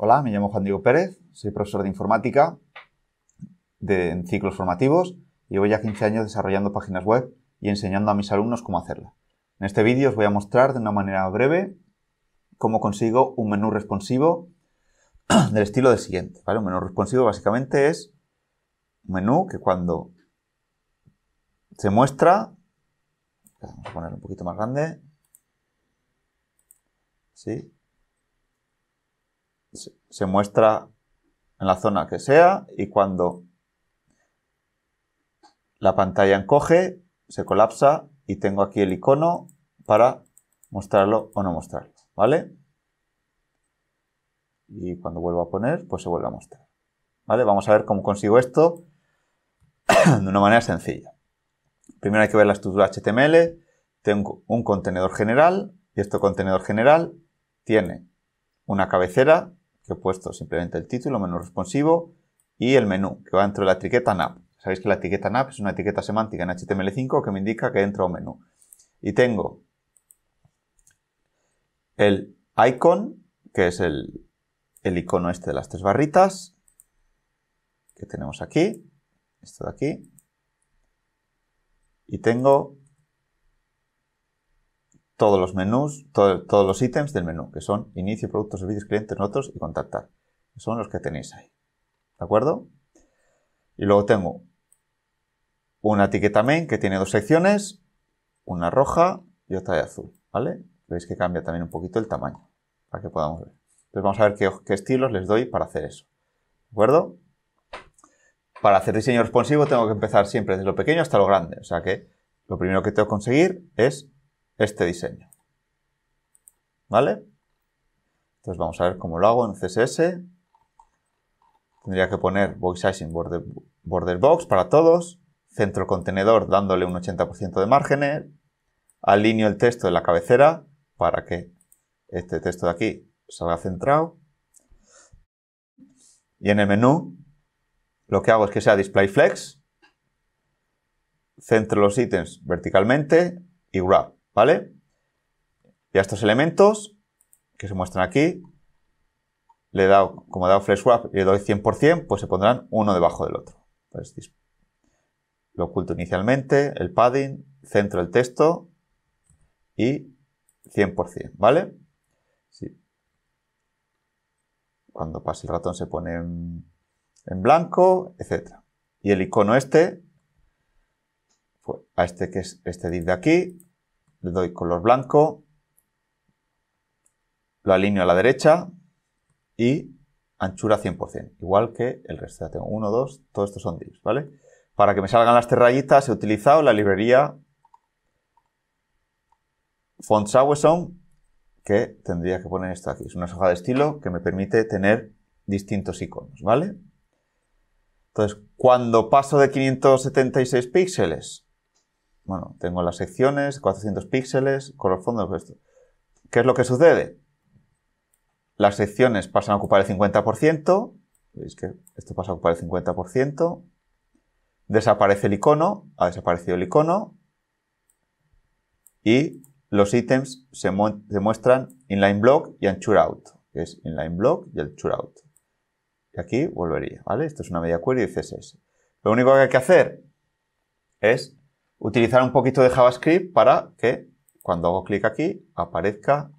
Hola, me llamo Juan Diego Pérez, soy profesor de informática de, ciclos formativos y llevo ya 15 años desarrollando páginas web y enseñando a mis alumnos cómo hacerla. En este vídeo os voy a mostrar de una manera breve cómo consigo un menú responsivo del estilo de siguiente. ¿vale? Un menú responsivo básicamente es un menú que cuando se muestra, vamos a ponerlo un poquito más grande, ¿sí? se muestra en la zona que sea y cuando la pantalla encoge, se colapsa y tengo aquí el icono para mostrarlo o no mostrarlo, ¿vale? Y cuando vuelvo a poner, pues se vuelve a mostrar, ¿vale? Vamos a ver cómo consigo esto de una manera sencilla. Primero hay que ver la estructura HTML, tengo un contenedor general y este contenedor general tiene una cabecera que he puesto simplemente el título, menú responsivo y el menú que va dentro de la etiqueta NAP. Sabéis que la etiqueta NAP es una etiqueta semántica en HTML5 que me indica que de un menú. Y tengo el icon, que es el icono este de las tres barritas, que tenemos aquí, esto de aquí. Y tengo todos los menús, todos los ítems del menú, que son inicio, productos, servicios, clientes, notos y contactar. son los que tenéis ahí. ¿De acuerdo? Y luego tengo una etiqueta main que tiene dos secciones, una roja y otra de azul, ¿vale? Veis que cambia también un poquito el tamaño, para que podamos ver. Entonces vamos a ver qué estilos les doy para hacer eso, ¿de acuerdo? Para hacer diseño responsivo tengo que empezar siempre desde lo pequeño hasta lo grande, o sea que lo primero que tengo que conseguir es este diseño. ¿Vale? Entonces vamos a ver cómo lo hago en CSS. Tendría que poner Box Sizing border, Box para todos. Centro el contenedor dándole un 80% de márgenes. Alineo el texto de la cabecera para que este texto de aquí salga centrado. Y en el menú lo que hago es que sea Display Flex. Centro los ítems verticalmente y wrap. ¿vale? Y a estos elementos que se muestran aquí, le he dado, como he dado flash y le doy 100%, pues se pondrán uno debajo del otro. lo oculto inicialmente, el padding, centro el texto y 100%, ¿vale? Sí. Cuando pase el ratón se pone en, blanco, etc. Y el icono este, pues, a este que es este div de aquí, le doy color blanco, lo alineo a la derecha y anchura 100%, igual que el resto. Ya tengo 1, 2, todos estos son divs, ¿vale? Para que me salgan las tres he utilizado la librería Font que tendría que poner esto aquí. Es una hoja de estilo que me permite tener distintos iconos, ¿vale? Entonces, cuando paso de 576 píxeles bueno, tengo las secciones, 400 píxeles, color fondo. fondos, esto. ¿Qué es lo que sucede? Las secciones pasan a ocupar el 50%. Veis que esto pasa a ocupar el 50%. Desaparece el icono. Ha desaparecido el icono. Y los ítems se, muestran inline block y anchura out. Que es inline block y el out. Y aquí volvería, ¿vale? Esto es una media query y CSS. Lo único que hay que hacer es utilizar un poquito de JavaScript para que cuando hago clic aquí aparezca,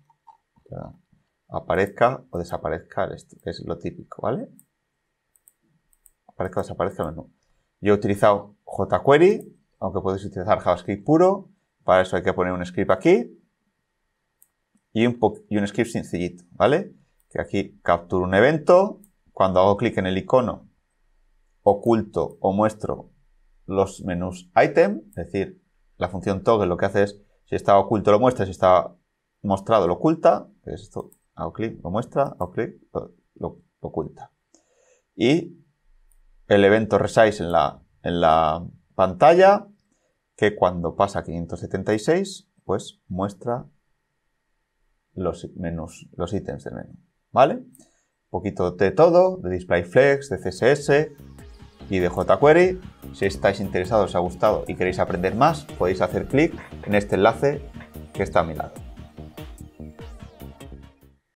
aparezca o desaparezca esto, que es lo típico, ¿vale? Aparezca o desaparezca el menú. Yo he utilizado jQuery, aunque podéis utilizar JavaScript puro. Para eso hay que poner un script aquí y un, y un script sencillito, ¿vale? Que aquí capturo un evento. Cuando hago clic en el icono, oculto o muestro los menús item, es decir, la función toggle lo que hace es, si está oculto lo muestra, si está mostrado lo oculta, esto, hago clic, lo muestra, hago clic, lo, oculta. Y el evento resize en la, en la pantalla, que cuando pasa 576, pues muestra los menos los ítems del menú, ¿vale? Un poquito de todo, de display flex, de CSS y de jQuery, si estáis interesados, os ha gustado y queréis aprender más, podéis hacer clic en este enlace que está a mi lado.